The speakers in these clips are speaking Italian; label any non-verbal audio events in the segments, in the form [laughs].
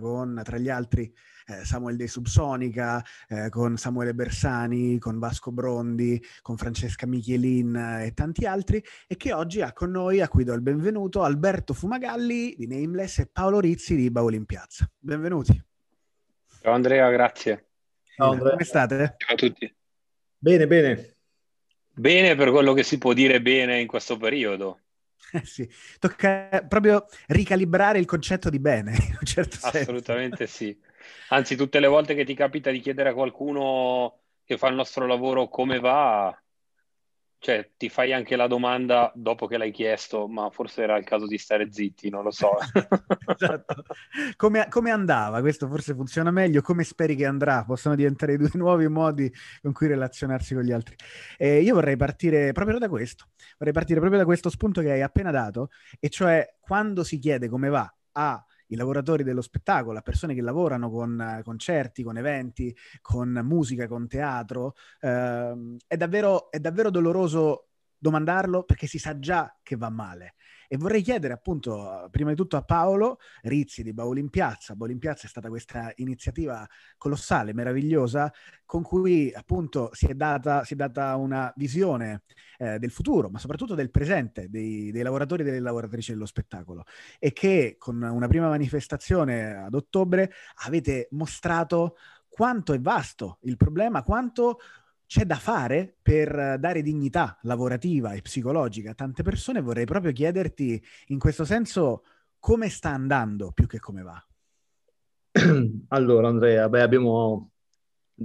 Con tra gli altri eh, Samuel De Subsonica, eh, con Samuele Bersani, con Vasco Brondi, con Francesca Michelin eh, e tanti altri, e che oggi ha con noi, a cui do il benvenuto, Alberto Fumagalli di Nameless e Paolo Rizzi di Bauli in Piazza. Benvenuti. Ciao Andrea, grazie. Ciao Andrea. Come state? Ciao a tutti. Bene, bene. Bene per quello che si può dire bene in questo periodo. [laughs] sì. Tocca eh, proprio ricalibrare il concetto di bene, [laughs] in un certo Assolutamente sì. Anzi, tutte le volte che ti capita di chiedere a qualcuno che fa il nostro lavoro come va, cioè, ti fai anche la domanda dopo che l'hai chiesto, ma forse era il caso di stare zitti, non lo so. [laughs] esatto. Come, come, andava? Questo forse funziona meglio. Come speri che andrà? Possono diventare due nuovi modi con cui relazionarsi con gli altri. Eh, io vorrei partire proprio da questo. Vorrei partire proprio da questo spunto che hai appena dato, e cioè quando si chiede come va a i lavoratori dello spettacolo, le persone che lavorano con eh, concerti, con eventi, con musica, con teatro. Eh, è, davvero, è davvero doloroso domandarlo perché si sa già che va male. E vorrei chiedere appunto, prima di tutto a Paolo Rizzi di Bauli in Piazza. Bauli in Piazza è stata questa iniziativa colossale, meravigliosa, con cui appunto si è data, si è data una visione eh, del futuro, ma soprattutto del presente dei, dei, lavoratori e delle lavoratrici dello spettacolo. E che con una prima manifestazione ad ottobre avete mostrato quanto è vasto il problema, quanto c'è da fare per dare dignità lavorativa e psicologica a tante persone, vorrei proprio chiederti in questo senso come sta andando più che come va. [clears throat] Allora Andrea, beh, abbiamo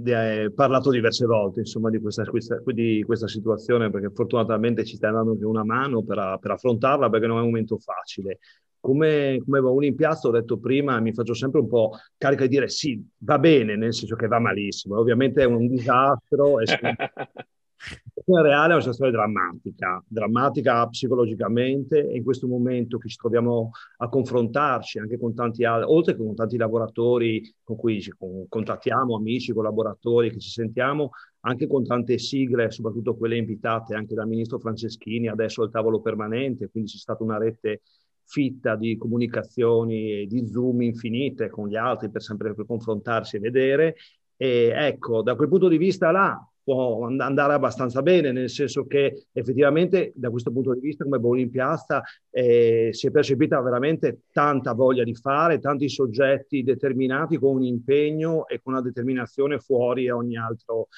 eh, parlato diverse volte insomma, di, questa, questa, di, questa, situazione perché fortunatamente ci stai dando anche una mano per, a, per, affrontarla perché non è un momento facile. Come, come va un in piazza, ho detto prima, mi faccio sempre un po' carico di dire sì, va bene, nel senso che va malissimo, ovviamente è un disastro, è [laughs] situazione reale è una situazione drammatica, drammatica psicologicamente e in questo momento che ci troviamo a confrontarci anche con tanti altri, oltre che con tanti lavoratori con cui ci contattiamo, amici, collaboratori che ci sentiamo, anche con tante sigle, soprattutto quelle invitate anche dal ministro Franceschini adesso al tavolo permanente, quindi c'è stata una rete fitta di comunicazioni e di zoom infinite con gli altri per sempre per confrontarsi e vedere. E ecco, da quel punto di vista là, può andare abbastanza bene, nel senso che effettivamente da questo punto di vista come Bowling Piazza eh, si è percepita veramente tanta voglia di fare, tanti soggetti determinati con un impegno e con una determinazione fuori ogni altro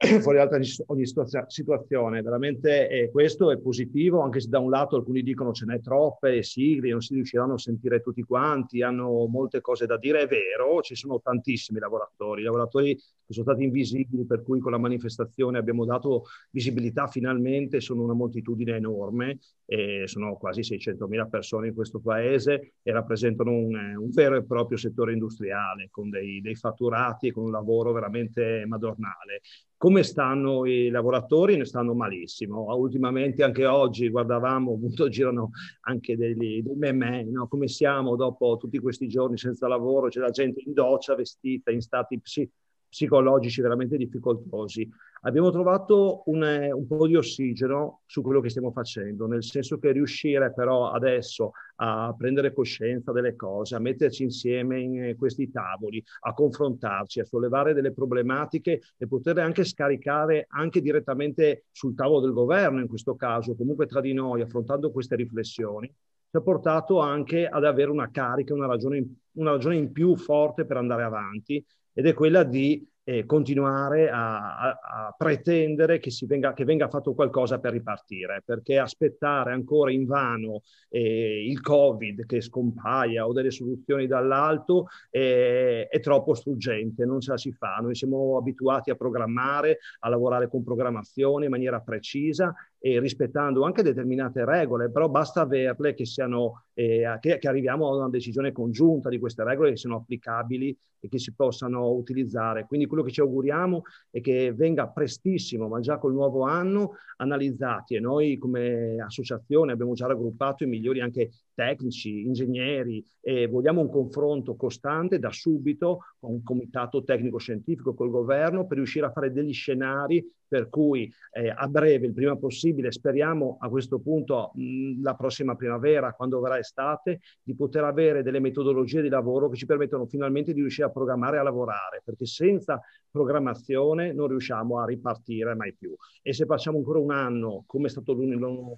[clears throat] fuori da ogni situazione. Veramente eh, questo è positivo, anche se da un lato alcuni dicono ce n'è troppe sigle, non si riusciranno a sentire tutti quanti, hanno molte cose da dire. È vero, ci sono tantissimi lavoratori, lavoratori che sono stati invisibili, per cui con la manifestazione abbiamo dato visibilità finalmente, sono una moltitudine enorme, eh, sono quasi 600.000 persone in questo paese e rappresentano un, un vero e proprio settore industriale con dei, dei fatturati e con un lavoro veramente madornale. Come stanno i lavoratori? Ne stanno malissimo. Ultimamente, anche oggi, guardavamo, appunto, [laughs] girano anche degli, dei meme, no? come siamo dopo tutti questi giorni senza lavoro, c'è la gente in doccia, vestita in stati psi- psicologici veramente difficoltosi. Abbiamo trovato un, eh, un, po' di ossigeno su quello che stiamo facendo, nel senso che riuscire però adesso a prendere coscienza delle cose, a metterci insieme in eh, questi tavoli, a confrontarci, a sollevare delle problematiche e poterle anche scaricare anche direttamente sul tavolo del governo in questo caso, comunque tra di noi, affrontando queste riflessioni, ci ha portato anche ad avere una carica, una ragione importante una ragione in più forte per andare avanti ed è quella di eh, continuare a, a, a pretendere che venga, che, venga, fatto qualcosa per ripartire, perché aspettare ancora in vano eh, il Covid che scompaia o delle soluzioni dall'alto eh, è troppo struggente, non ce la si fa. Noi siamo abituati a programmare, a lavorare con programmazione in maniera precisa e rispettando anche determinate regole, però basta averle che, siano, eh, che, che arriviamo a una decisione congiunta di queste regole che siano applicabili e che si possano utilizzare. Quindi quello che ci auguriamo è che venga prestissimo, ma già col nuovo anno, analizzati e noi come associazione abbiamo già raggruppato i migliori anche tecnici, ingegneri e vogliamo un confronto costante da subito con un comitato tecnico-scientifico, col governo, per riuscire a fare degli scenari per cui eh, a breve, il prima possibile, speriamo a questo punto mh, la prossima primavera, quando verrà estate, di poter avere delle metodologie di lavoro che ci permettono finalmente di riuscire a programmare e a lavorare, perché senza programmazione non riusciamo a ripartire mai più. E se facciamo ancora un anno, come è stato l'unico,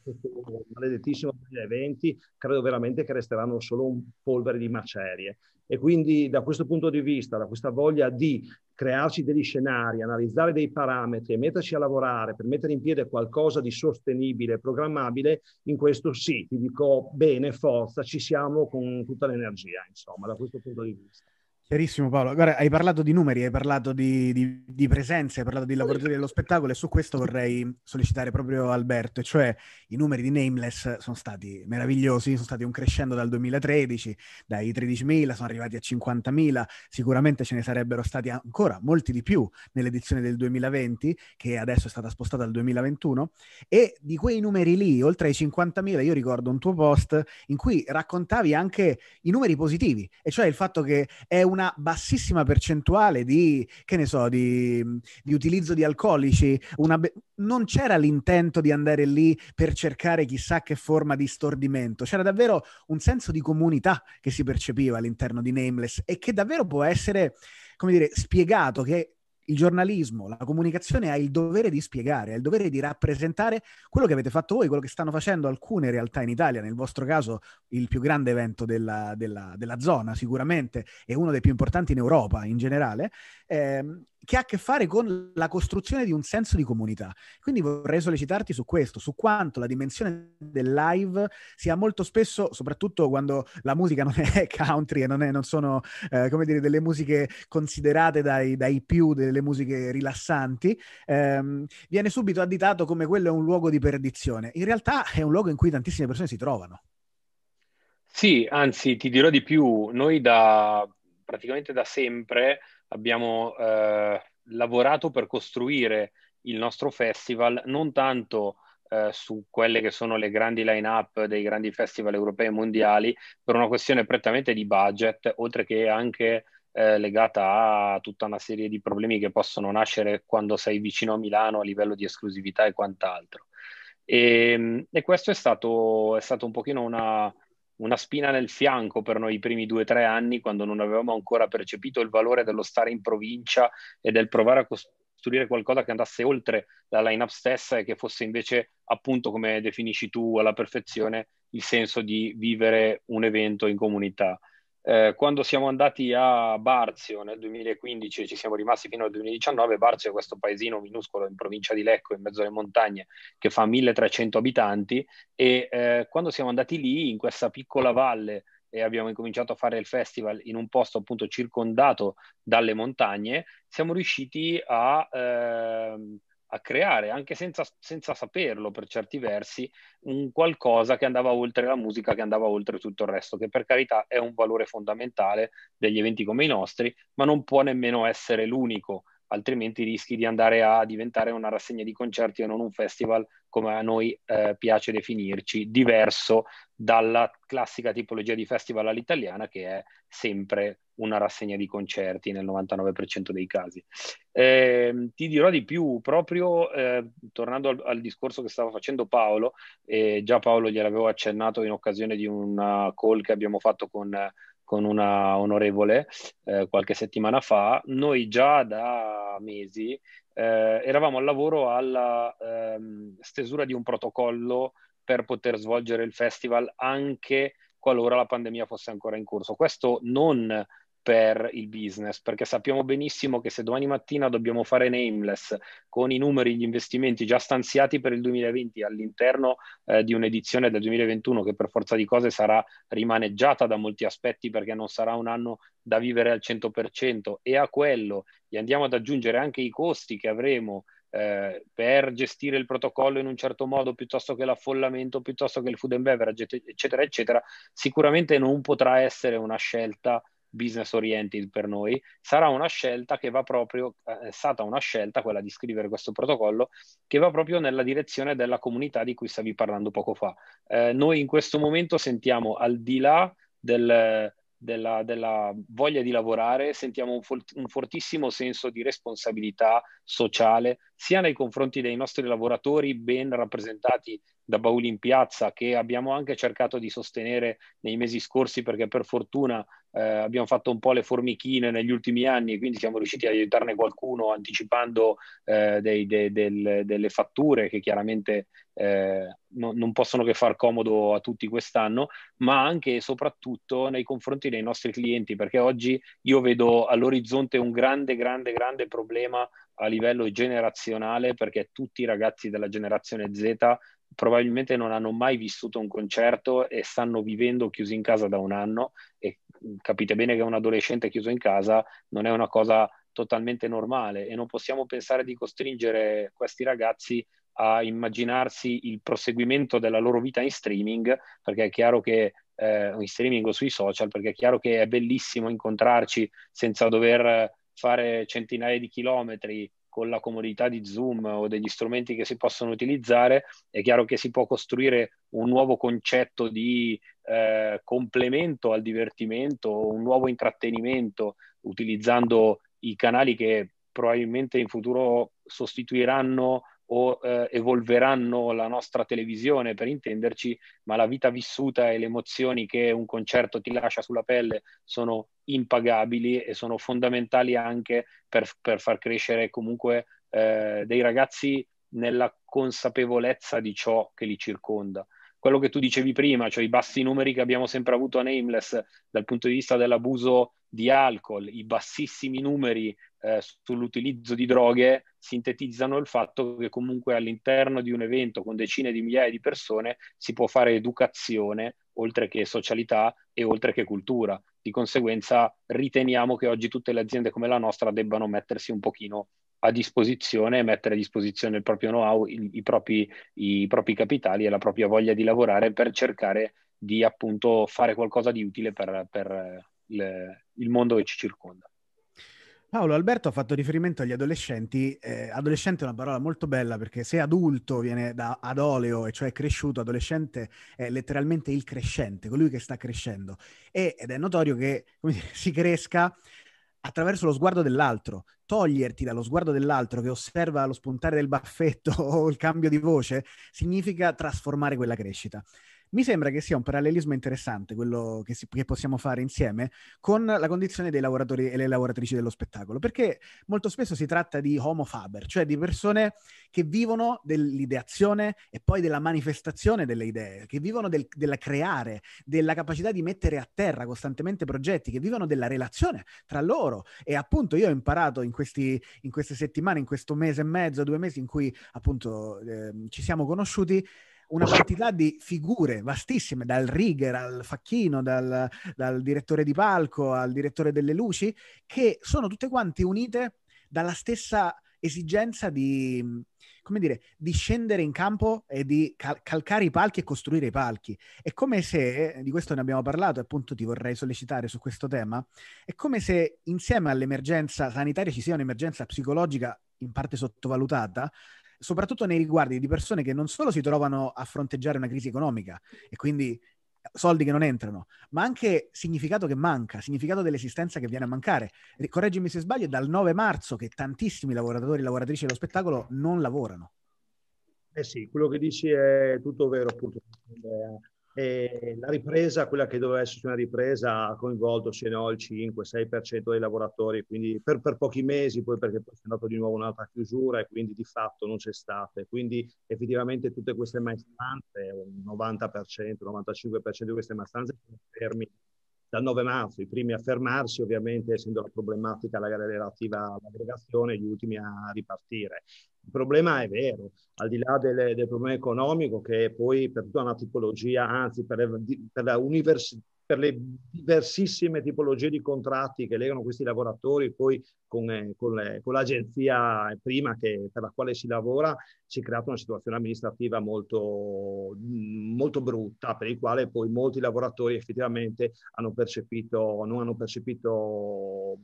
maledettissimo 2020, credo veramente veramente che resteranno solo un polvere di macerie. E quindi da questo punto di vista, da questa voglia di crearci degli scenari, analizzare dei parametri e metterci a lavorare per mettere in piedi qualcosa di sostenibile, programmabile, in questo sì, ti dico bene, forza, ci siamo con tutta l'energia, insomma, da questo punto di vista. Verissimo Paolo, Guarda, hai parlato di numeri, hai parlato di, di, di presenze, hai parlato di lavoratori dello spettacolo e su questo vorrei sollecitare proprio Alberto, e cioè i numeri di Nameless sono stati meravigliosi, sono stati un crescendo dal 2013, dai 13.000 sono arrivati a 50.000, sicuramente ce ne sarebbero stati ancora molti di più nell'edizione del 2020 che adesso è stata spostata al 2021 e di quei numeri lì, oltre ai 50.000, io ricordo un tuo post in cui raccontavi anche i numeri positivi, e cioè il fatto che è una una bassissima percentuale di, che ne so, di, di utilizzo di alcolici. Be- non c'era l'intento di andare lì per cercare chissà che forma di stordimento, c'era davvero un senso di comunità che si percepiva all'interno di Nameless e che davvero può essere, come dire, spiegato che il giornalismo, la comunicazione ha il dovere di spiegare, ha il dovere di rappresentare quello che avete fatto voi, quello che stanno facendo alcune realtà in Italia, nel vostro caso il più grande evento della, della, della zona sicuramente e uno dei più importanti in Europa in generale, ehm, che ha a che fare con la costruzione di un senso di comunità. Quindi vorrei sollecitarti su questo, su quanto la dimensione del live sia molto spesso, soprattutto quando la musica non è [laughs] country e non, è, non sono, eh, come dire, delle musiche considerate dai, dai più del le musiche rilassanti, ehm, viene subito additato come quello è un luogo di perdizione. In realtà è un luogo in cui tantissime persone si trovano. Sì, anzi ti dirò di più, noi da praticamente da sempre abbiamo eh, lavorato per costruire il nostro festival non tanto eh, su quelle che sono le grandi line-up dei grandi festival europei e mondiali per una questione prettamente di budget, oltre che anche eh, legata a tutta una serie di problemi che possono nascere quando sei vicino a Milano a livello di esclusività e quant'altro. E, ehm, e questo è stato, è stato, un pochino una, una spina nel fianco per noi i primi due o tre anni quando non avevamo ancora percepito il valore dello stare in provincia e del provare a costruire costruire qualcosa che andasse oltre la lineup stessa e che fosse invece, appunto, come definisci tu alla perfezione, il senso di vivere un evento in comunità. Eh, quando siamo andati a Barzio nel 2015 e ci siamo rimasti fino al 2019, Barzio è questo paesino minuscolo in provincia di Lecco, in mezzo alle montagne, che fa 1300 abitanti e eh, quando siamo andati lì, in questa piccola valle, e abbiamo incominciato a fare il festival in un posto appunto circondato dalle montagne, siamo riusciti a... Ehm, a creare, anche senza, senza, saperlo per certi versi, un qualcosa che andava oltre la musica, che andava oltre tutto il resto, che per carità è un valore fondamentale degli eventi come i nostri, ma non può nemmeno essere l'unico, altrimenti rischi di andare a diventare una rassegna di concerti e non un festival, come a noi eh, piace definirci, diverso dalla classica tipologia di festival all'italiana che è sempre una rassegna di concerti nel 99% dei casi. Eh, ti dirò di più, proprio eh, tornando al, al, discorso che stava facendo Paolo, eh, già Paolo gliel'avevo accennato in occasione di una call che abbiamo fatto con, con una onorevole eh, qualche settimana fa, noi già da mesi eh, eravamo al lavoro alla ehm, stesura di un protocollo per poter svolgere il festival anche qualora la pandemia fosse ancora in corso. Questo non per il business, perché sappiamo benissimo che se domani mattina dobbiamo fare nameless con i numeri, gli investimenti già stanziati per il 2020 all'interno eh, di un'edizione del 2021 che per forza di cose sarà rimaneggiata da molti aspetti perché non sarà un anno da vivere al 100% e a quello gli andiamo ad aggiungere anche i costi che avremo eh, per gestire il protocollo in un certo modo piuttosto che l'affollamento, piuttosto che il food and beverage, eccetera, eccetera, sicuramente non potrà essere una scelta business oriented per noi, sarà una scelta che va proprio, eh, è stata una scelta quella di scrivere questo protocollo che va proprio nella direzione della comunità di cui stavi parlando poco fa. Eh, noi in questo momento sentiamo al di là del della, della voglia di lavorare, sentiamo un, for- un fortissimo senso di responsabilità sociale, sia nei confronti dei nostri lavoratori ben rappresentati da Bauli in piazza, che abbiamo anche cercato di sostenere nei mesi scorsi, perché per fortuna eh, abbiamo fatto un po' le formichine negli ultimi anni, quindi siamo riusciti ad aiutarne qualcuno anticipando eh, dei, de, del, delle fatture che chiaramente eh, no, non possono che far comodo a tutti quest'anno, ma anche e soprattutto nei confronti dei nostri clienti, perché oggi io vedo all'orizzonte un grande, grande, grande problema a livello generazionale, perché tutti i ragazzi della generazione Z probabilmente non hanno mai vissuto un concerto e stanno vivendo chiusi in casa da un anno e mm, capite bene che un adolescente chiuso in casa non è una cosa totalmente normale e non possiamo pensare di costringere questi ragazzi a immaginarsi il proseguimento della loro vita in streaming, perché è chiaro che eh, in streaming o sui social, perché è chiaro che è bellissimo incontrarci senza dover fare centinaia di chilometri con la comodità di Zoom o degli strumenti che si possono utilizzare, è chiaro che si può costruire un nuovo concetto di eh, complemento al divertimento, un nuovo intrattenimento utilizzando i canali che probabilmente in futuro sostituiranno o eh, evolveranno la nostra televisione, per intenderci, ma la vita vissuta e le emozioni che un concerto ti lascia sulla pelle sono impagabili e sono fondamentali anche per, per far crescere comunque eh, dei ragazzi nella consapevolezza di ciò che li circonda quello che tu dicevi prima, cioè i bassi numeri che abbiamo sempre avuto a Nameless dal punto di vista dell'abuso di alcol, i bassissimi numeri eh, sull'utilizzo di droghe, sintetizzano il fatto che comunque all'interno di un evento con decine di migliaia di persone si può fare educazione oltre che socialità e oltre che cultura. Di conseguenza riteniamo che oggi tutte le aziende come la nostra debbano mettersi un pochino a disposizione e mettere a disposizione il proprio know-how, i, i, propri, i propri capitali e la propria voglia di lavorare per cercare di appunto fare qualcosa di utile per, per le, il mondo che ci circonda. Paolo Alberto ha fatto riferimento agli adolescenti. Eh, adolescente è una parola molto bella perché se adulto viene da ad oleo, e cioè cresciuto, adolescente è letteralmente il crescente, colui che sta crescendo. E, ed è notorio che dire, [laughs] si cresca attraverso lo sguardo dell'altro, toglierti dallo sguardo dell'altro che osserva lo spuntare del baffetto [laughs] o il cambio di voce significa trasformare quella crescita. Mi sembra che sia un parallelismo interessante quello che, si, che possiamo fare insieme con la condizione dei lavoratori e le lavoratrici dello spettacolo, perché molto spesso si tratta di homo faber, cioè di persone che vivono dell'ideazione e poi della manifestazione delle idee, che vivono del, della creare, della capacità di mettere a terra costantemente progetti, che vivono della relazione tra loro. E appunto io ho imparato in, questi, in queste settimane, in questo mese e mezzo, due mesi in cui appunto eh, ci siamo conosciuti, una quantità di figure vastissime, dal rigger al facchino, dal, dal direttore di palco al direttore delle luci, che sono tutte quante unite dalla stessa esigenza di, come dire, di scendere in campo e di cal- calcare i palchi e costruire i palchi. È come se, di questo ne abbiamo parlato e appunto ti vorrei sollecitare su questo tema, è come se insieme all'emergenza sanitaria ci sia un'emergenza psicologica in parte sottovalutata, soprattutto nei riguardi di persone che non solo si trovano a fronteggiare una crisi economica e quindi eh, soldi che non entrano, ma anche significato che manca, significato dell'esistenza che viene a mancare. Correggimi se sbaglio, è dal 9 marzo che tantissimi lavoratori e lavoratrici dello spettacolo non lavorano. Eh sì, quello che dici è tutto vero, appunto. Eh, e la ripresa, quella che doveva esserci una ripresa, ha coinvolto se no il 5-6% dei lavoratori, quindi per, per, pochi mesi, poi perché poi c'è andata di nuovo un'altra chiusura e quindi di fatto non c'è stata. Quindi effettivamente tutte queste maestranze, un 90%, 95% di queste maestranze sono fermi dal 9 marzo, i primi a fermarsi ovviamente essendo la problematica relativa all'aggregazione, gli ultimi a ripartire. Il problema è vero, al di là delle, del problema economico che poi per tutta una tipologia, anzi per, per la università per le diversissime tipologie di contratti che legano questi lavoratori poi con, con, le, con l'agenzia prima che, per la quale si lavora, si è creata una situazione amministrativa molto, molto brutta, per il quale poi molti lavoratori effettivamente hanno percepito, non hanno percepito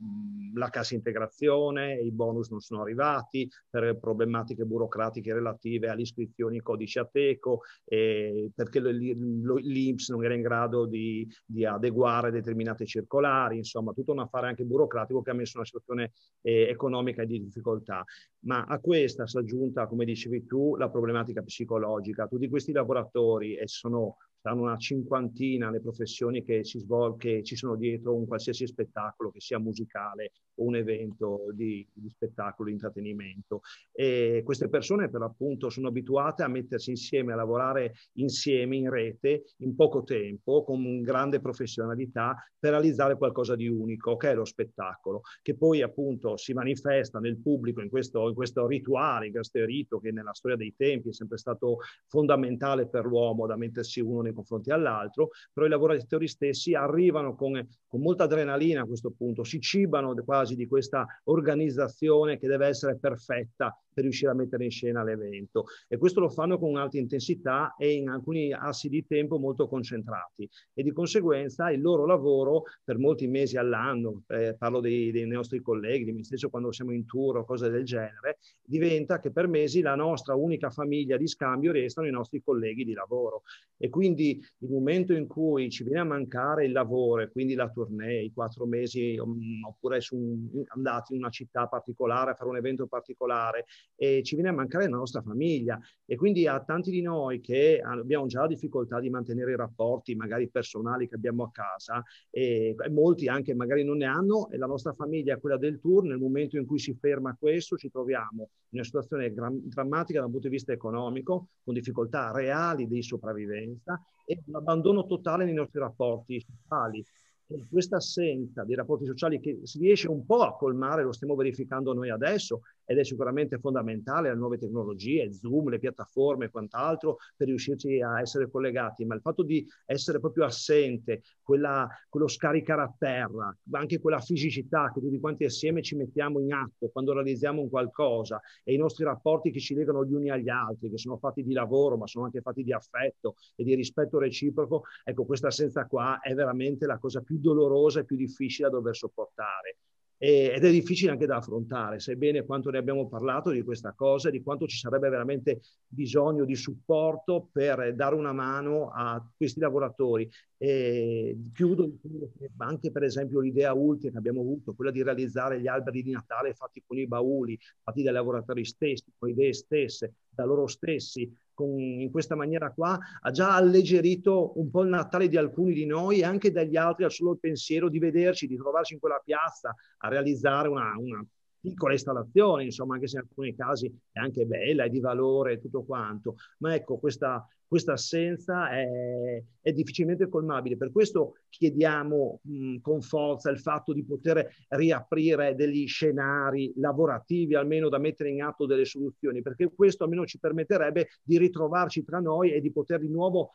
la cassa integrazione, i bonus non sono arrivati per problematiche burocratiche relative all'iscrizione ai codici Ateco, eh, perché l'INPS non era in grado di, di di adeguare determinate circolari, insomma tutto un affare anche burocratico che ha messo una situazione eh, economica di difficoltà. Ma a questa si è aggiunta, come dicevi tu, la problematica psicologica. Tutti questi lavoratori e sono saranno una cinquantina le professioni che, svol- che, ci sono dietro un qualsiasi spettacolo, che sia musicale o un evento di, di spettacolo, di intrattenimento. E queste persone per l'appunto sono abituate a mettersi insieme, a lavorare insieme in rete in poco tempo, con grande professionalità, per realizzare qualcosa di unico, che è lo spettacolo, che poi appunto si manifesta nel pubblico in questo, in questo rituale, in questo rito che nella storia dei tempi è sempre stato fondamentale per l'uomo da mettersi uno nei confronti dell'altro, però i lavoratori stessi arrivano con, con molta adrenalina a questo punto, si cibano quasi di questa organizzazione che deve essere perfetta per riuscire a mettere in scena l'evento. E questo lo fanno con un'alta intensità e in alcuni assi di tempo molto concentrati. E di conseguenza il loro lavoro per molti mesi all'anno, eh, parlo dei, dei, nostri colleghi, di me stesso quando siamo in tour o cose del genere, diventa che per mesi la nostra unica famiglia di scambio restano i nostri colleghi di lavoro. E quindi il momento in cui ci viene a mancare il lavoro, e quindi la tournée, i quattro mesi, mm, oppure su, andati in una città particolare a fare un evento particolare e ci viene a mancare la nostra famiglia. E quindi a tanti di noi che abbiamo già la difficoltà di mantenere i rapporti magari personali che abbiamo a casa e, molti anche magari non ne hanno e la nostra famiglia è quella del tour, nel momento in cui si ferma questo ci troviamo in una situazione drammatica dal punto di vista economico, con difficoltà reali di sopravvivenza e un abbandono totale nei nostri rapporti sociali questa assenza dei rapporti sociali che si riesce un po' a colmare, lo stiamo verificando noi adesso, ed è sicuramente fondamentale, le nuove tecnologie, Zoom, le piattaforme e quant'altro per riuscirci a essere collegati, ma il fatto di essere proprio assente, quella, quello scaricare a terra, anche quella fisicità che tutti quanti assieme ci mettiamo in atto quando realizziamo un qualcosa e i nostri rapporti che ci legano gli uni agli altri, che sono fatti di lavoro, ma sono anche fatti di affetto e di rispetto reciproco, ecco questa assenza qua è veramente la cosa più dolorosa e più difficile da dover sopportare ed è difficile anche da affrontare, sebbene quanto ne abbiamo parlato di questa cosa, di quanto ci sarebbe veramente bisogno di supporto per dare una mano a questi lavoratori. E chiudo anche per esempio l'idea ultima che abbiamo avuto, quella di realizzare gli alberi di Natale fatti con i bauli, fatti dai lavoratori stessi, con idee stesse, da loro stessi, con, in questa maniera qua ha già alleggerito un po' il Natale di alcuni di noi e anche dagli altri al solo pensiero di vederci, di trovarci in quella piazza a realizzare una, una piccola installazione, insomma, anche se in alcuni casi è anche bella, e di valore e tutto quanto. Ma ecco, questa, questa assenza è, è difficilmente colmabile. Per questo chiediamo mh, con forza il fatto di poter riaprire degli scenari lavorativi, almeno da mettere in atto delle soluzioni, perché questo almeno ci permetterebbe di ritrovarci tra noi e di poter di nuovo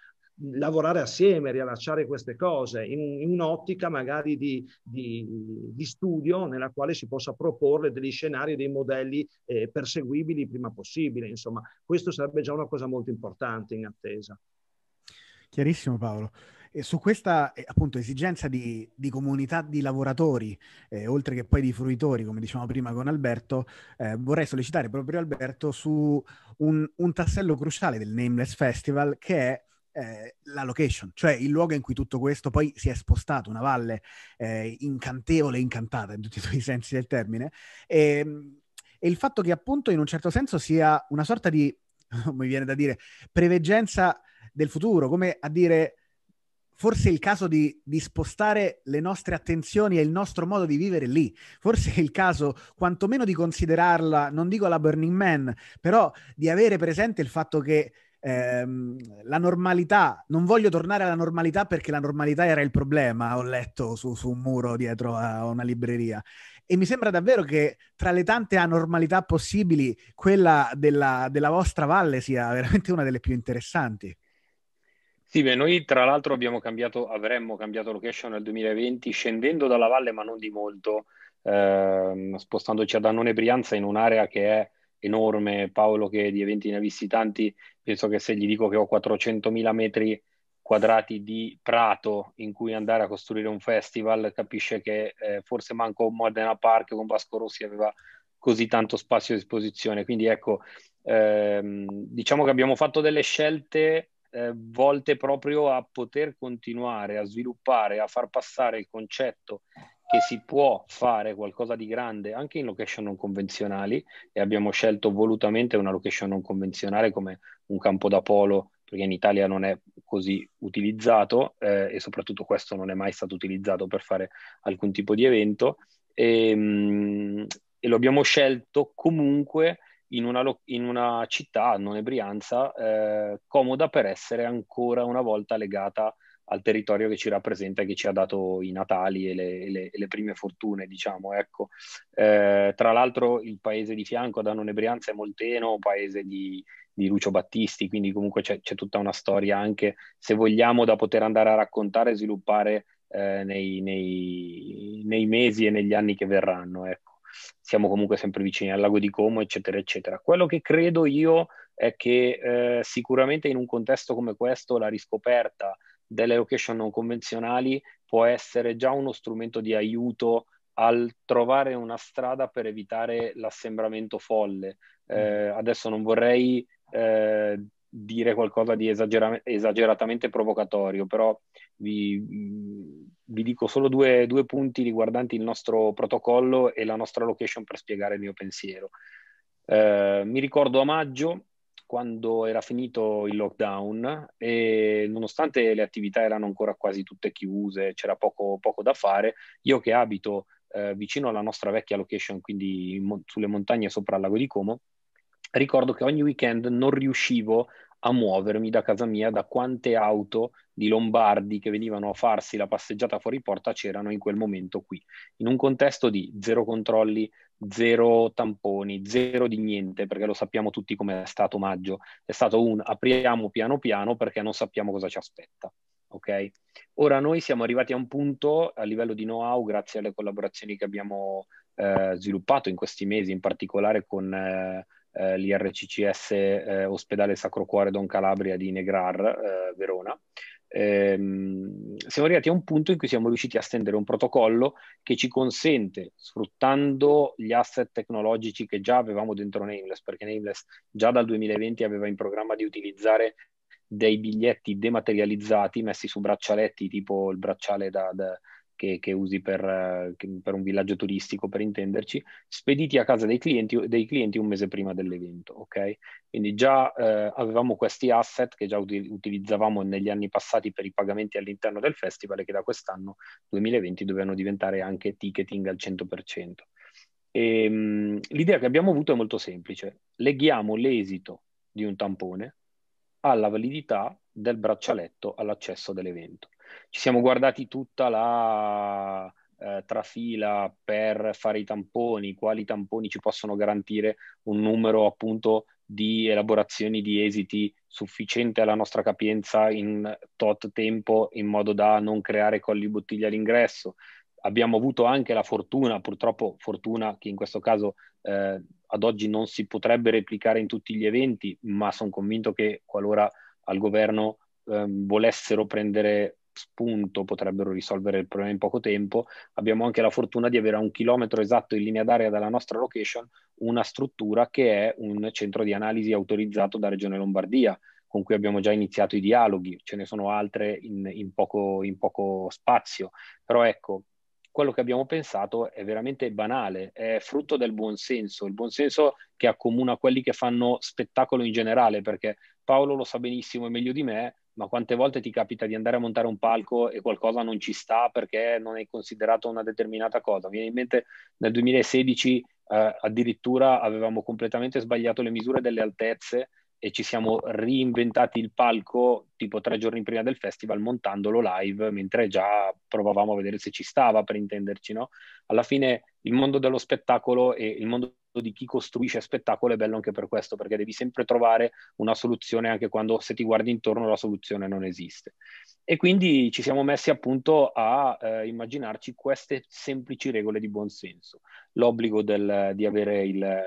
lavorare assieme, riallacciare queste cose in, in un'ottica magari di, di, di, studio nella quale si possa proporre degli scenari, dei modelli eh, perseguibili prima possibile. Insomma, questo sarebbe già una cosa molto importante in attesa. Chiarissimo Paolo. E su questa eh, appunto esigenza di, di comunità di lavoratori, eh, oltre che poi di fruitori, come dicevamo prima con Alberto, eh, vorrei sollecitare proprio Alberto su un, un, tassello cruciale del Nameless Festival che è eh, la location, cioè il luogo in cui tutto questo poi si è spostato, una valle eh, incantevole, incantata in tutti i suoi [laughs] sensi del termine, e, ehm, e il fatto che appunto in un certo senso sia una sorta di, [laughs] mi viene da dire, preveggenza del futuro, come a dire forse è il caso di, di, spostare le nostre attenzioni e il nostro modo di vivere lì. Forse è il caso quantomeno di considerarla, non dico la Burning Man, però di avere presente il fatto che ehm, la normalità, non voglio tornare alla normalità perché la normalità era il problema, ho letto su, su un muro dietro a una libreria. E mi sembra davvero che tra le tante anormalità possibili, quella della, della vostra valle sia [laughs] veramente una delle più interessanti. Sì, beh, noi tra l'altro cambiato, avremmo cambiato location nel 2020 scendendo dalla valle ma non di molto, ehm, spostandoci a Dannone Brianza in un'area che è enorme, Paolo che di eventi ne ha visti tanti, penso che se gli dico che ho 400.000 metri quadrati di prato in cui andare a costruire un festival, capisce che eh, forse manco Modena Park con Vasco Rossi aveva così tanto spazio a disposizione. Quindi ecco, ehm, diciamo che abbiamo fatto delle scelte eh, volte proprio a poter continuare a sviluppare, a far passare il concetto che si può fare qualcosa di grande anche in location non convenzionali e abbiamo scelto volutamente una location non convenzionale come un campo da polo perché in Italia non è così utilizzato eh, e soprattutto questo non è mai stato utilizzato per fare alcun tipo di evento e, ehm, mh, e lo abbiamo scelto comunque in una, lo- in una città, non è Brianza, eh, comoda per essere ancora una volta legata a al territorio che ci rappresenta e che ci ha dato i natali e le, le, le prime fortune, diciamo. Ecco. Eh, tra l'altro il paese di fianco ad Annone Brianza è Molteno, paese di, di Lucio Battisti, quindi comunque c'è, c'è, tutta una storia anche, se vogliamo, da poter andare a raccontare e sviluppare eh, nei, nei, nei, mesi e negli anni che verranno. Ecco. Siamo comunque sempre vicini al lago di Como, eccetera, eccetera. Quello che credo io è che eh, sicuramente in un contesto come questo la riscoperta delle location non convenzionali può essere già uno strumento di aiuto al trovare una strada per evitare l'assembramento folle. Eh, mm. adesso non vorrei eh, dire qualcosa di esagera- esageratamente provocatorio, però vi, vi dico solo due, due, punti riguardanti il nostro protocollo e la nostra location per spiegare il mio pensiero. Eh, mi ricordo a maggio quando era finito il lockdown e nonostante le attività erano ancora quasi tutte chiuse, c'era poco, poco da fare, io che abito eh, vicino alla nostra vecchia location, quindi in, sulle montagne sopra il lago di Como, ricordo che ogni weekend non riuscivo a muovermi da casa mia da quante auto di lombardi che venivano a farsi la passeggiata fuori porta c'erano in quel momento qui, in un contesto di zero controlli, zero tamponi, zero di niente, perché lo sappiamo tutti come è stato maggio. È stato un apriamo piano piano perché non sappiamo cosa ci aspetta. Ok? Ora noi siamo arrivati a un punto a livello di know-how, grazie alle collaborazioni che abbiamo eh, sviluppato in questi mesi, in particolare con eh, eh, l'IRCCS eh, Ospedale Sacro Cuore Don Calabria di Negrar, eh, Verona, ehm, siamo arrivati a un punto in cui siamo riusciti a stendere un protocollo che ci consente, sfruttando gli asset tecnologici che già avevamo dentro Nameless, perché Nameless già dal 2020 aveva in programma di utilizzare dei biglietti dematerializzati messi su braccialetti, tipo il bracciale da, da che, che usi per, per, un villaggio turistico, per intenderci, spediti a casa dei clienti, dei clienti un mese prima dell'evento. Okay? Quindi già eh, avevamo questi asset che già uti- utilizzavamo negli anni passati per i pagamenti all'interno del festival e che da quest'anno 2020 dovevano diventare anche ticketing al 100%. E, ehm, l'idea che abbiamo avuto è molto semplice. Leghiamo l'esito di un tampone alla validità del braccialetto all'accesso dell'evento. Ci siamo guardati tutta la eh, trafila per fare i tamponi, quali tamponi ci possono garantire un numero appunto di elaborazioni di esiti sufficiente alla nostra capienza in tot tempo in modo da non creare colli bottiglia all'ingresso. Abbiamo avuto anche la fortuna, purtroppo fortuna che in questo caso eh, ad oggi non si potrebbe replicare in tutti gli eventi, ma sono convinto che qualora al governo ehm, volessero prendere spunto potrebbero risolvere il problema in poco tempo. Abbiamo anche la fortuna di avere a un chilometro esatto in linea d'aria dalla nostra location una struttura che è un centro di analisi autorizzato da Regione Lombardia, con cui abbiamo già iniziato i dialoghi, ce ne sono altre in, in, poco, in poco spazio. Però ecco, quello che abbiamo pensato è veramente banale, è frutto del buonsenso, il buonsenso che accomuna quelli che fanno spettacolo in generale, perché Paolo lo sa benissimo e meglio di me, ma quante volte ti capita di andare a montare un palco e qualcosa non ci sta perché non è considerato una determinata cosa? Viene in mente nel 2016 eh, addirittura avevamo completamente sbagliato le misure delle altezze e ci siamo reinventati il palco tipo tre giorni prima del festival montandolo live mentre già provavamo a vedere se ci stava per intenderci, no? Alla fine il mondo dello spettacolo e il mondo di chi costruisce spettacolo è bello anche per questo, perché devi sempre trovare una soluzione anche quando se ti guardi intorno la soluzione non esiste. E quindi ci siamo messi appunto a eh, immaginarci queste semplici regole di buonsenso. L'obbligo del, di avere il,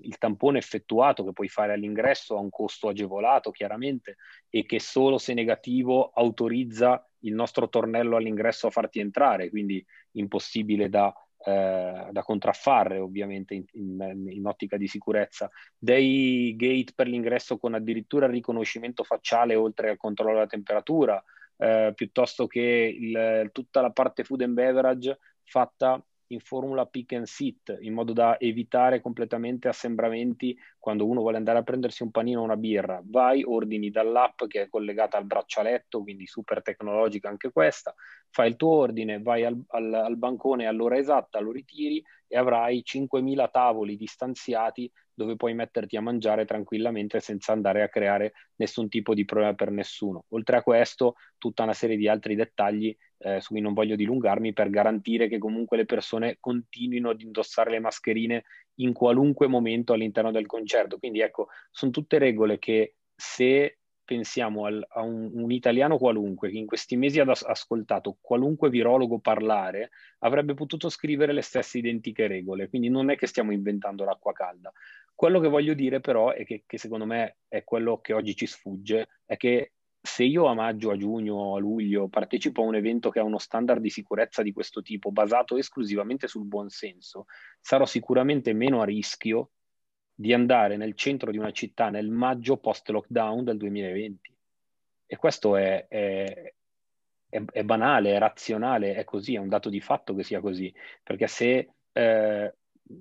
il tampone effettuato che puoi fare all'ingresso a un costo agevolato chiaramente e che solo se negativo autorizza il nostro tornello all'ingresso a farti entrare, quindi impossibile da eh, da contraffare ovviamente in, in, in, ottica di sicurezza, dei gate per l'ingresso con addirittura il riconoscimento facciale oltre al controllo della temperatura, eh, piuttosto che il, tutta la parte food and beverage fatta in formula pick and sit, in modo da evitare completamente assembramenti quando uno vuole andare a prendersi un panino o una birra. Vai, ordini dall'app che è collegata al braccialetto, quindi super tecnologica anche questa, fai il tuo ordine, vai al, al, al bancone all'ora esatta, lo ritiri e avrai 5.000 tavoli distanziati dove puoi metterti a mangiare tranquillamente senza andare a creare nessun tipo di problema per nessuno. Oltre a questo, tutta una serie di altri dettagli eh, su cui non voglio dilungarmi per garantire che comunque le persone continuino ad indossare le mascherine in qualunque momento all'interno del concerto. Quindi ecco, sono tutte regole che se pensiamo al, a un, un, italiano qualunque che in questi mesi ha ascoltato qualunque virologo parlare, avrebbe potuto scrivere le stesse identiche regole, quindi non è che stiamo inventando l'acqua calda. Quello che voglio dire però e che, che secondo me è quello che oggi ci sfugge, è che se io a maggio, a giugno, a luglio partecipo a un evento che ha uno standard di sicurezza di questo tipo, basato esclusivamente sul buon senso, sarò sicuramente meno a rischio di andare nel centro di una città nel maggio post lockdown del 2020. E questo è, è, è, è, banale, è razionale, è così, è un dato di fatto che sia così, perché se, eh,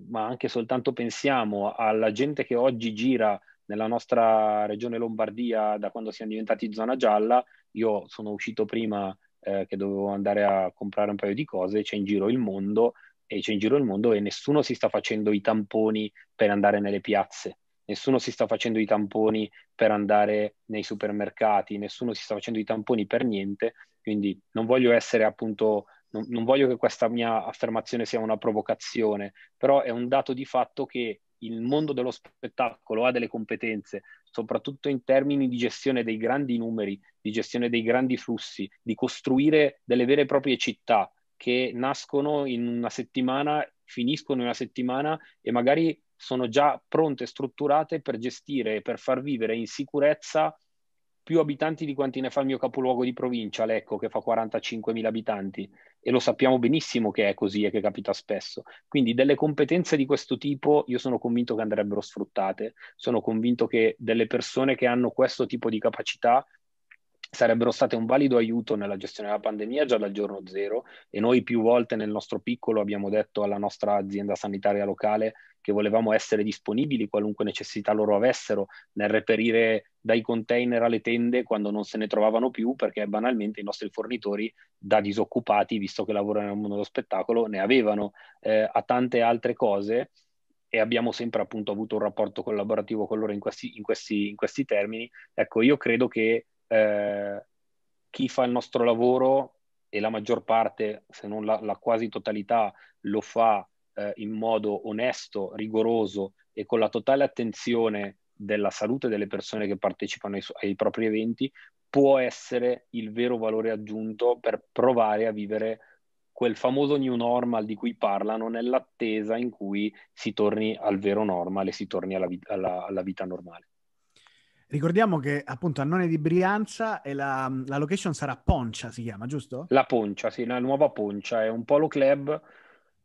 ma anche soltanto pensiamo alla gente che oggi gira nella nostra regione Lombardia da quando siamo diventati zona gialla, io sono uscito prima eh, che dovevo andare a comprare un paio di cose, c'è in giro il mondo, e c'è in giro il mondo e nessuno si sta facendo i tamponi per andare nelle piazze, nessuno si sta facendo i tamponi per andare nei supermercati, nessuno si sta facendo i tamponi per niente, quindi non voglio essere appunto, non, non voglio che questa mia affermazione sia una provocazione, però è un dato di fatto che il mondo dello spettacolo ha delle competenze, soprattutto in termini di gestione dei grandi numeri, di gestione dei grandi flussi, di costruire delle vere e proprie città, che nascono in una settimana, finiscono in una settimana e magari sono già pronte, strutturate per gestire e per far vivere in sicurezza più abitanti di quanti ne fa il mio capoluogo di provincia, Lecco, che fa 45.000 abitanti. E lo sappiamo benissimo che è così e che capita spesso. Quindi delle competenze di questo tipo io sono convinto che andrebbero sfruttate. Sono convinto che delle persone che hanno questo tipo di capacità sarebbero state un valido aiuto nella gestione della pandemia già dal giorno zero e noi più volte nel nostro piccolo abbiamo detto alla nostra azienda sanitaria locale che volevamo essere disponibili qualunque necessità loro avessero nel reperire dai container alle tende quando non se ne trovavano più perché banalmente i nostri fornitori da disoccupati, visto che lavorano nel mondo dello spettacolo, ne avevano eh, a tante altre cose e abbiamo sempre appunto avuto un rapporto collaborativo con loro in questi, in questi, in questi termini. Ecco, io credo che eh, chi fa il nostro lavoro e la maggior parte, se non la, la quasi totalità, lo fa eh, in modo onesto, rigoroso e con la totale attenzione della salute delle persone che partecipano ai, ai propri eventi, può essere il vero valore aggiunto per provare a vivere quel famoso new normal di cui parlano nell'attesa in cui si torni al vero normal e si torni alla, alla, alla vita normale. Ricordiamo che appunto Annone di Brianza e la, la, location sarà Poncia, si chiama, giusto? La Poncia, sì, la nuova Poncia, è un polo club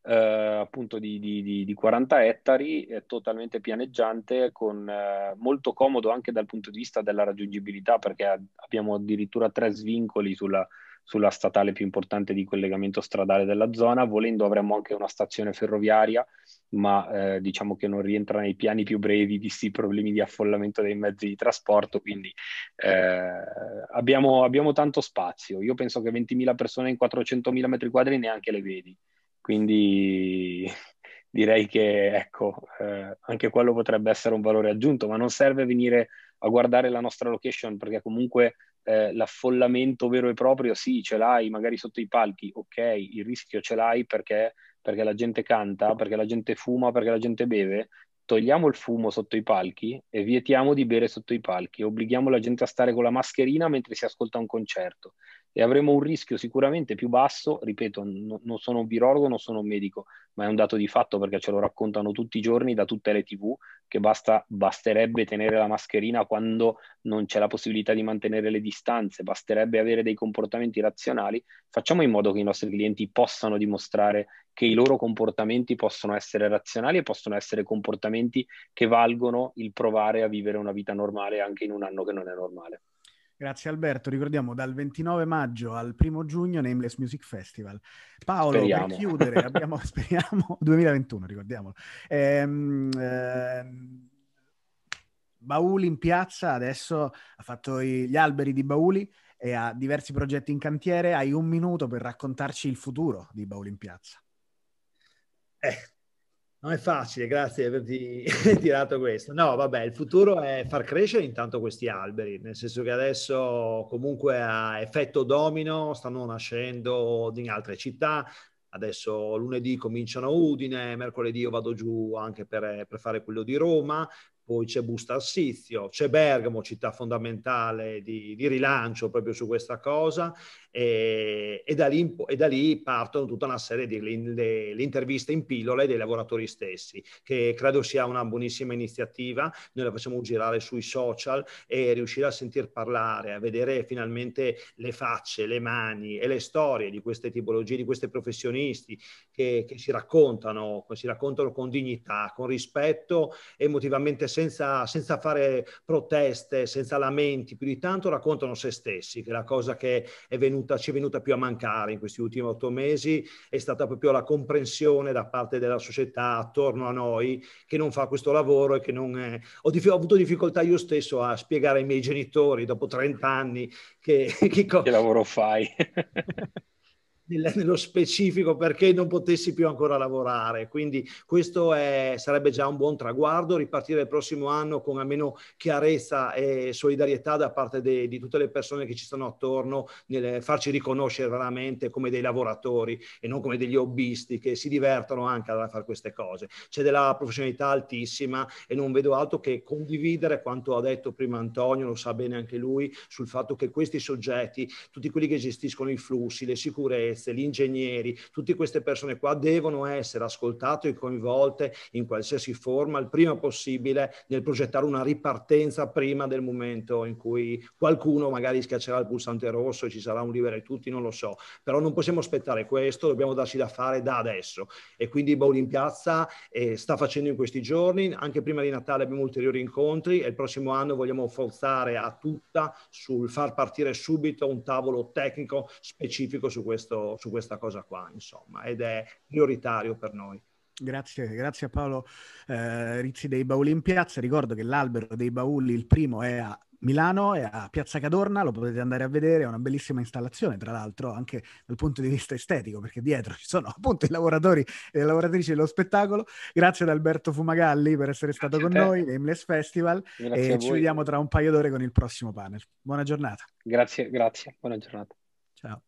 eh, appunto di, di, di, 40 ettari, totalmente pianeggiante, con, eh, molto comodo anche dal punto di vista della raggiungibilità perché abbiamo addirittura tre svincoli sulla, sulla statale più importante di collegamento stradale della zona, volendo avremmo anche una stazione ferroviaria, ma eh, diciamo che non rientra nei piani più brevi visti i problemi di affollamento dei mezzi di trasporto, quindi eh, abbiamo, abbiamo tanto spazio. Io penso che 20.000 persone in 400.000 metri quadri neanche le vedi, quindi [laughs] direi che ecco, eh, anche quello potrebbe essere un valore aggiunto, ma non serve venire a guardare la nostra location perché comunque eh, l'affollamento vero e proprio sì, ce l'hai magari sotto i palchi, ok, il rischio ce l'hai perché, perché la gente canta, perché la gente fuma, perché la gente beve, togliamo il fumo sotto i palchi e vietiamo di bere sotto i palchi, obblighiamo la gente a stare con la mascherina mentre si ascolta un concerto e avremo un rischio sicuramente più basso, ripeto, no, non sono un virologo, non sono un medico, ma è un dato di fatto perché ce lo raccontano tutti i giorni da tutte le tv che basta, basterebbe tenere la mascherina quando non c'è la possibilità di mantenere le distanze, basterebbe avere dei comportamenti razionali, facciamo in modo che i nostri clienti possano dimostrare che i loro comportamenti possono essere razionali e possono essere comportamenti che valgono il provare a vivere una vita normale anche in un anno che non è normale. Grazie Alberto, ricordiamo dal 29 maggio al 1 giugno Nameless Music Festival. Paolo, speriamo. per chiudere, [laughs] abbiamo, speriamo, 2021 [laughs] ricordiamolo. Ehm, ehm, Bauli in piazza, adesso ha fatto i, gli alberi di Bauli e ha diversi progetti in cantiere, hai un minuto per raccontarci il futuro di Bauli in piazza. Eh, non è facile, grazie di averti [laughs] tirato questo. No, vabbè, il futuro è far crescere intanto questi alberi, nel senso che adesso comunque a effetto domino stanno nascendo in altre città. Adesso lunedì cominciano Udine, mercoledì io vado giù anche per, per fare quello di Roma, poi c'è Busta Arsizio, c'è Bergamo, città fondamentale di, di rilancio proprio su questa cosa e, e, da lì, e, da lì, partono tutta una serie di le, le interviste in pillole dei lavoratori stessi, che credo sia una buonissima iniziativa, noi la facciamo girare sui social e riuscire a sentir parlare, a vedere finalmente le facce, le mani e le storie di queste tipologie, di questi professionisti che, che si, raccontano, si raccontano con dignità, con rispetto, emotivamente senza, senza fare proteste, senza lamenti, più di tanto raccontano se stessi, che è la cosa che è venuta venuta, ci è venuta più a mancare in questi ultimi otto mesi è stata proprio la comprensione da parte della società attorno a noi che non fa questo lavoro e che non... È... Ho, dif- ho, avuto difficoltà io stesso a spiegare ai miei genitori dopo 30 anni che... [laughs] Che, co- che lavoro fai? [laughs] nello specifico perché non potessi più ancora lavorare. Quindi questo è, sarebbe già un buon traguardo, ripartire il prossimo anno con almeno chiarezza e solidarietà da parte de, di tutte le persone che ci stanno attorno, nel farci riconoscere veramente come dei lavoratori e non come degli hobbisti che si divertono anche a fare queste cose. C'è della professionalità altissima e non vedo altro che condividere quanto ha detto prima Antonio, lo sa bene anche lui, sul fatto che questi soggetti, tutti quelli che gestiscono i flussi, le sicurezze, gli ingegneri, tutte queste persone qua devono essere ascoltate e coinvolte in qualsiasi forma il prima possibile nel progettare una ripartenza prima del momento in cui qualcuno magari schiaccerà il pulsante rosso e ci sarà un libero tutti, non lo so, però non possiamo aspettare questo, dobbiamo darci da fare da adesso e quindi Bauli in piazza eh, sta facendo in questi giorni, anche prima di Natale abbiamo ulteriori incontri e il prossimo anno vogliamo forzare a tutta sul far partire subito un tavolo tecnico specifico su questo su questa cosa qua, insomma, ed è prioritario per noi. Grazie, grazie a Paolo eh, Rizzi dei Bauli in Piazza. Ricordo che l'albero dei bauli, il primo, è a Milano, è a Piazza Cadorna, lo potete andare a vedere, è una bellissima installazione, tra l'altro anche dal punto di vista estetico, perché dietro ci sono appunto i lavoratori e le lavoratrici dello spettacolo. Grazie ad Alberto Fumagalli per essere stato con noi, Nameless Festival, grazie e ci vediamo tra un paio d'ore con il prossimo panel. Buona giornata. Grazie, grazie, buona giornata. Ciao.